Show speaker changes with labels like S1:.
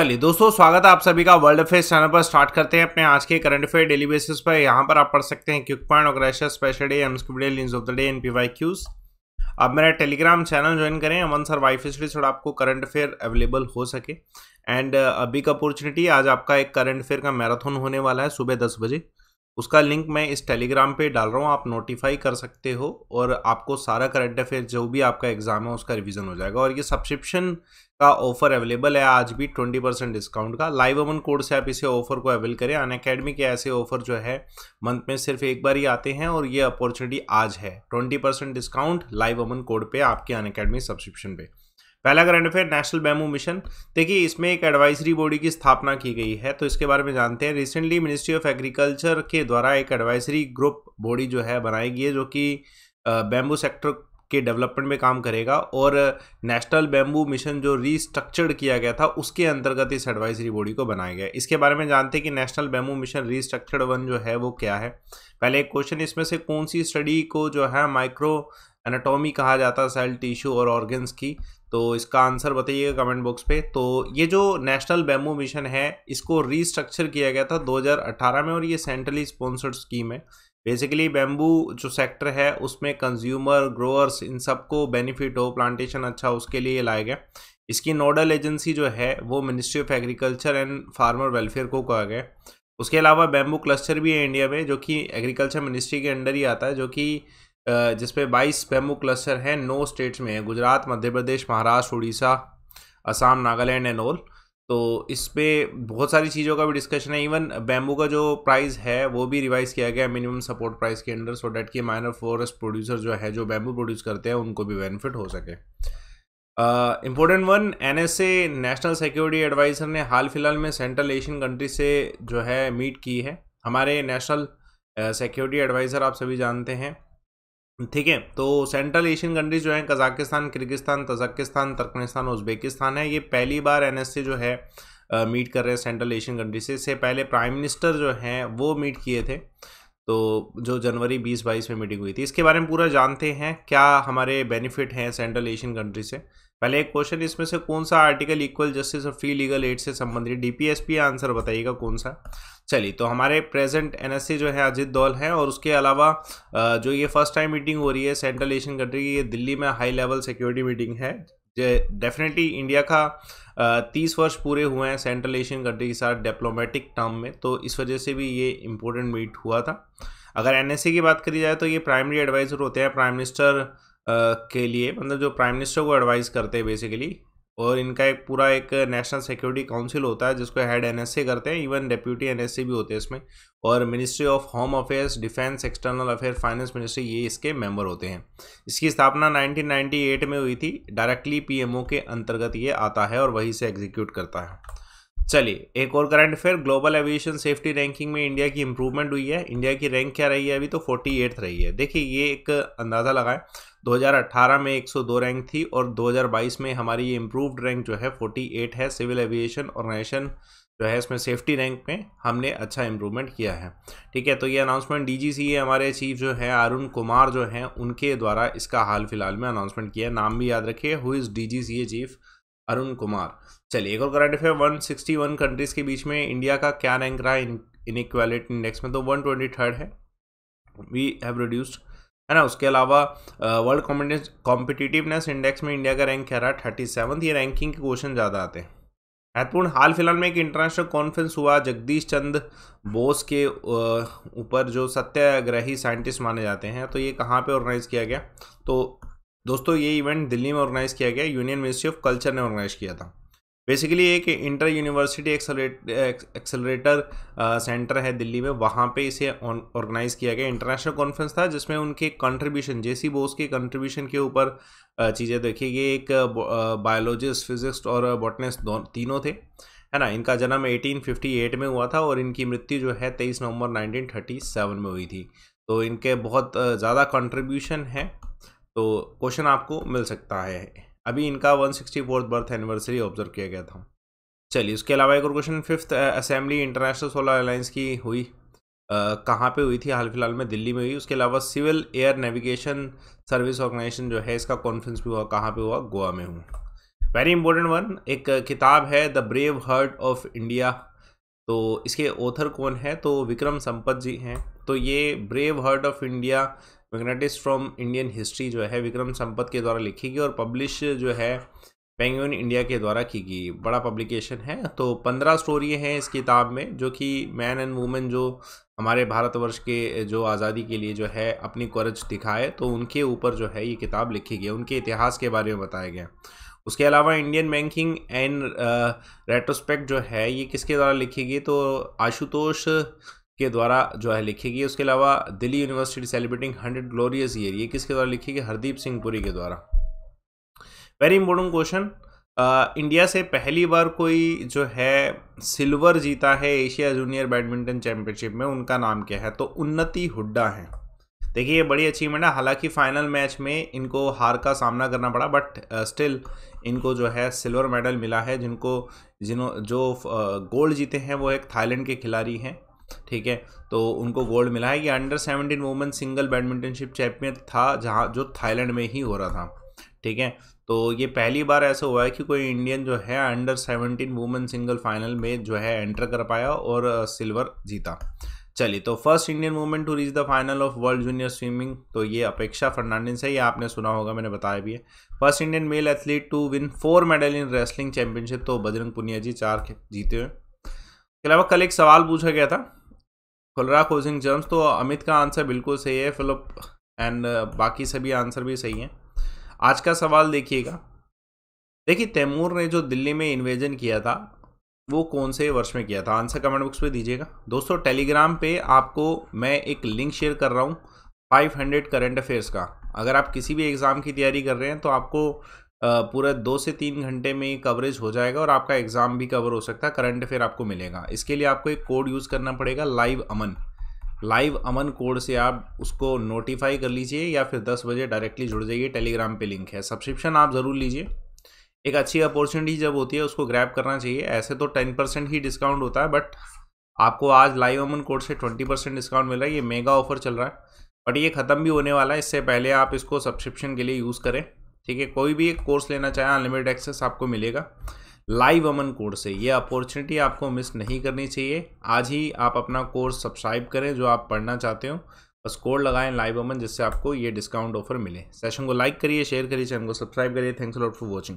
S1: चलिए दोस्तों स्वागत है आप सभी का वर्ल्ड अफेयर चैनल पर स्टार्ट करते हैं अपने आज के करंट अफेयर डेली बेसिस पर यहाँ पर आप पढ़ सकते हैं क्विक पॉइंट और रशिया स्पेशल डे एमस्क्यूडे लिंस of the day N P Y क्यूज आप मेरा टेलीग्राम चैनल ज्वाइन करें अमन सर वाई फिशरी थोड़ा आपको करंट अफेयर अवेलेबल हो सके एंड अभी का अपॉर्चुनिटी आज आपका एक करंट अफेयर का मैराथन होने वाला है सुबह दस बजे उसका लिंक मैं इस टेलीग्राम पे डाल रहा हूँ आप नोटिफाई कर सकते हो और आपको सारा करंट अफेयर जो भी आपका एग्ज़ाम है उसका रिवीजन हो जाएगा और ये सब्सक्रिप्शन का ऑफर अवेलेबल है आज भी ट्वेंटी परसेंट डिस्काउंट का लाइव अमन कोड से आप इसे ऑफर को अवेल करें अन अकेडमी के ऐसे ऑफर जो है मंथ में सिर्फ एक बार ही आते हैं और ये अपॉर्चुनिटी आज है twenty percent discount live Aman code पर आपके अन अकेडमी सब्सक्रिप्शन पर पहला current affair national bamboo mission देखिए इसमें एक एडवाइजरी बॉडी की स्थापना की गई है तो इसके बारे में जानते हैं रिसेंटली मिनिस्ट्री ऑफ एग्रीकल्चर के द्वारा एक एडवाइजरी ग्रुप बॉडी जो है बनाई गई है जो कि बैम्बू सेक्टर के डेवलपमेंट में काम करेगा और नेशनल बैम्बू मिशन जो रीस्ट्रक्चर्ड किया गया था उसके अंतर्गत इस एडवाइजरी बॉडी को बनाया गया इसके बारे में जानते हैं कि national bamboo mission restructured one जो है वो क्या है पहले एक क्वेश्चन इसमें से कौन सी स्टडी को जो है माइक्रो एनाटॉमी कहा जाता है सेल टिश्यू और ऑर्गन्स की तो इसका आंसर बताइएगा कमेंट बॉक्स पे तो ये जो नेशनल बैम्बू मिशन है इसको रीस्ट्रक्चर किया गया था 2018 में और ये सेंट्रली स्पॉन्सर्ड स्कीम है बेसिकली बैम्बू जो सेक्टर है उसमें कंज्यूमर ग्रोअर्स इन सबको बेनिफिट हो प्लांटेशन अच्छा उसके लिए लाया गया इसकी नोडल एजेंसी जो है वो ministry of agriculture and farmer welfare को कहा गया उसके अलावा बैम्बू क्लस्टर भी है इंडिया में जो कि एग्रीकल्चर मिनिस्ट्री के अंडर ही आता है जो कि जिसपे 22 स्पेमो क्लस्टर हैं नौ स्टेट्स में है गुजरात मध्य प्रदेश महाराष्ट्र उड़ीसा असम नागालैंड एंड ऑल तो इस पर बहुत सारी चीज़ों का भी डिस्कशन है इवन बैम्बू का जो प्राइस है वो भी रिवाइज किया गया मिनिमम सपोर्ट प्राइस के अंडर सो डेट कि माइनर फॉरेस्ट प्रोड्यूसर जो है जो बैम्बू प्रोड्यूस करते हैं उनको भी बेनिफिट हो सके important one an national security adviser ने हाल फिलहाल में सेंट्रल एशियन कंट्री से जो है मीट की है हमारे नेशनल सिक्योरिटी एडवाइज़र आप सभी जानते हैं ठीक है तो सेंट्रल एशियन कंट्रीज जो है Kazakhstan Kyrgyzstan Tajikistan Turkmenistan Uzbekistan है ये पहली बार एनएससी जो है मीट कर रहे हैं सेंट्रल एशियन कंट्री से इससे पहले प्राइम मिनिस्टर जो हैं वो मीट किए थे तो जो जनवरी बीस बाईस में मीटिंग हुई थी इसके बारे में पूरा जानते हैं क्या हमारे बेनिफिट हैं सेंट्रल एशियन कंट्री से पहले एक क्वेश्चन इसमें से कौन सा आर्टिकल इक्वल जस्टिस और फ्री लीगल एड से संबंधित डीपीएसपी आंसर बताइएगा कौन सा चलिए तो हमारे प्रेजेंट एनएससी जो है अजित दौल हैं और उसके अलावा जो ये फर्स्ट टाइम मीटिंग हो रही है सेंट्रल एशियन कंट्री की ये दिल्ली में हाई लेवल सिक्योरिटी मीटिंग है डेफिनेटली इंडिया का तीस वर्ष पूरे हुए हैं सेंट्रल एशियन कंट्री के साथ डिप्लोमेटिक टर्म में तो इस वजह से भी ये इम्पोर्टेंट मीट हुआ था अगर एनएससी की बात करी जाए तो ये प्राइमरी एडवाइज़र होते हैं प्राइम मिनिस्टर के लिए मतलब जो प्राइम मिनिस्टर को एडवाइस करते हैं बेसिकली और इनका एक पूरा एक नेशनल सिक्योरिटी काउंसिल होता है जिसको हेड एनएससी करते हैं इवन डेप्यूटी एनएससी भी होते हैं इसमें और ministry of home affairs defence external affair finance ministry ये इसके मेंबर होते हैं इसकी स्थापना 1998 में हुई थी डायरेक्टली पीएमओ के अंतर्गत ये आता है और वहीं से एग्जीक्यूट करता है चलिए एक और current affair global aviation safety ranking में इंडिया की इंप्रूवमेंट हुई है इंडिया की रैंक क्या रही है अभी तो फोर्टी रही है देखिए ये एक अंदाज़ा लगाए 2018 में 102 रैंक थी और 2022 में हमारी ये इम्प्रूवड रैंक जो है 48 है सिविल एविएशन नेशन जो है इसमें सेफ्टी रैंक में हमने अच्छा इम्प्रूवमेंट किया है ठीक है तो ये अनाउंसमेंट डीजीसीए हमारे चीफ जो है अरुण कुमार जो हैं उनके द्वारा इसका हाल फिलहाल में अनाउंसमेंट किया है नाम भी याद रखिए who is the chief Arun Kumar चलिए एक और करंट अफेयर वन कंट्रीज़ के बीच में इंडिया का क्या रैंक रहा इन इनक्वालिटी इंडेक्स में तो वन ट्वेंटी थर्ड है वी हैव रिड्यूस्ड है ना उसके अलावा वर्ल्ड कॉम्पिटिटिवनेस इंडेक्स में इंडिया का रैंक कह रहा थर्टी सेवन ये रैंकिंग के क्वेश्चन ज़्यादा आते हैं महत्वपूर्ण हाल फिलहाल में एक इंटरनेशनल कॉन्फ्रेंस हुआ जगदीश चंद बोस के ऊपर जो सत्याग्रही साइंटिस्ट माने जाते हैं तो ये कहाँ पे ऑर्गेनाइज़ किया गया तो दोस्तों ये इवेंट दिल्ली में ऑर्गेनाइज़ किया गया यूनियन मिनिस्ट्री ऑफ कल्चर ने ऑर्गेनाइज़ किया था बेसिकली एक इंटर यूनिवर्सिटी एक्सेलरेटर सेंटर है दिल्ली में वहाँ पे इसे ऑर्गेनाइज किया गया इंटरनेशनल कॉन्फ्रेंस था जिसमें उनके कंट्रीब्यूशन जेसी बोस के कंट्रीब्यूशन के ऊपर uh, चीज़ें देखी गई एक बायोलॉजिस्ट uh, फिजिक्स uh, और बॉटनिस्ट तीनों थे है ना इनका जन्म 1858 में हुआ था और इनकी मृत्यु जो है 23 नवंबर 1937 में हुई थी तो इनके बहुत ज़्यादा कंट्रीब्यूशन है तो क्वेश्चन आपको मिल सकता है अभी इनका one sixty fourth birth anniversary observe किया गया था चलिए उसके अलावा एक और question fifth assembly international solar alliance की हुई कहाँ पे हुई थी हाल फिलहाल में दिल्ली में हुई उसके अलावा civil air navigation service organisation जो है इसका कॉन्फ्रेंस भी हुआ कहाँ पे हुआ गोवा में हुआ वेरी इंपॉर्टेंट वन एक किताब है the brave heart of India तो इसके ऑथर कौन है तो विक्रम संपत जी हैं तो ये ब्रेव हर्ट ऑफ इंडिया मैग्नेटिस फ्रॉम इंडियन हिस्ट्री जो है विक्रम संपत के द्वारा लिखी गई और पब्लिश जो है पेंगुइन इंडिया के द्वारा की गई बड़ा पब्लिकेशन है तो पंद्रह स्टोरी हैं इस किताब में जो कि मैन एंड वुमेन जो हमारे भारतवर्ष के जो आज़ादी के लिए जो है अपनी करज दिखाए तो उनके ऊपर जो है ये किताब लिखी गई उनके इतिहास के बारे में बताया गया उसके अलावा इंडियन बैंकिंग एंड रेट्रोस्पेक्ट जो है ये किसके द्वारा लिखी गई तो आशुतोष के द्वारा जो है लिखी गई उसके अलावा Delhi university celebrating hundred glorious year ये किसके द्वारा लिखी गई हरदीप सिंह पुरी के द्वारा वेरी इंपॉर्टेंट क्वेश्चन इंडिया से पहली बार कोई जो है सिल्वर जीता है एशिया जूनियर बैडमिंटन चैंपियनशिप में उनका नाम क्या है तो उन्नति हुड्डा है देखिए ये बड़ी अचीवमेंट है हालांकि फाइनल मैच में इनको हार का सामना करना पड़ा बट स्टिल इनको जो है सिल्वर मेडल मिला है जिनको जिन्हों जो गोल्ड जीते हैं वो एक थाईलैंड के खिलाड़ी हैं ठीक है तो उनको गोल्ड मिला है ये under seventeen women single badminton championship champion था जहाँ जो थाईलैंड में ही हो रहा था ठीक है तो ये पहली बार ऐसा हुआ है कि कोई इंडियन जो है under seventeen women single final में जो है एंटर कर पाया और सिल्वर जीता चलिए तो first Indian women to reach the final of world junior swimming तो ये अपेक्षा फर्नांडिस है ये आपने सुना होगा मैंने बताया भी है first Indian male athlete to win four medal in wrestling championship तो बजरंग पुनिया जी चार जीते हुए इसके अलावा कल एक सवाल पूछा गया था कोलरा कोजिंग जर्म्स तो अमित का आंसर बिल्कुल सही है फिलिप एंड बाकी सभी आंसर भी सही हैं आज का सवाल देखिएगा देखिए तैमूर ने जो दिल्ली में इन्वेजन किया था वो कौन से वर्ष में किया था आंसर कमेंट बॉक्स में दीजिएगा दोस्तों टेलीग्राम पे आपको मैं एक लिंक शेयर कर रहा हूँ 500 करंट अफेयर्स का अगर आप किसी भी एग्ज़ाम की तैयारी कर रहे हैं तो आपको पूरे दो से तीन घंटे में कवरेज हो जाएगा और आपका एग्ज़ाम भी कवर हो सकता है करंट अफेयर आपको मिलेगा इसके लिए आपको एक कोड यूज़ करना पड़ेगा live Aman live Aman code से आप उसको नोटिफाई कर लीजिए या फिर दस बजे डायरेक्टली जुड़ जाइए टेलीग्राम पे लिंक है सब्सक्रिप्शन आप ज़रूर लीजिए एक अच्छी अपॉर्चुनिटी जब होती है उसको ग्रैब करना चाहिए ऐसे तो टेन परसेंट ही डिस्काउंट होता है बट आपको आज लाइव अमन कोड से ट्वेंटी परसेंट डिस्काउंट मिल रहा है ये मेगा ऑफर चल रहा है बट ये ख़त्म भी होने वाला है इससे पहले आप इसको सब्सक्रिप्शन के लिए यूज़ करें ठीक है कोई भी एक कोर्स लेना चाहे अनलिमिटेड एक्सेस आपको मिलेगा लाइव अमन कोर्स है ये अपॉर्चुनिटी आपको मिस नहीं करनी चाहिए आज ही आप अपना कोर्स सब्सक्राइब करें जो आप पढ़ना चाहते हो बस कोड लगाएं लाइव अमन जिससे आपको ये डिस्काउंट ऑफर मिले सेशन को लाइक करिए शेयर करिए चैनल को सब्सक्राइब करिए थैंक्स लॉट फॉर वॉचिंग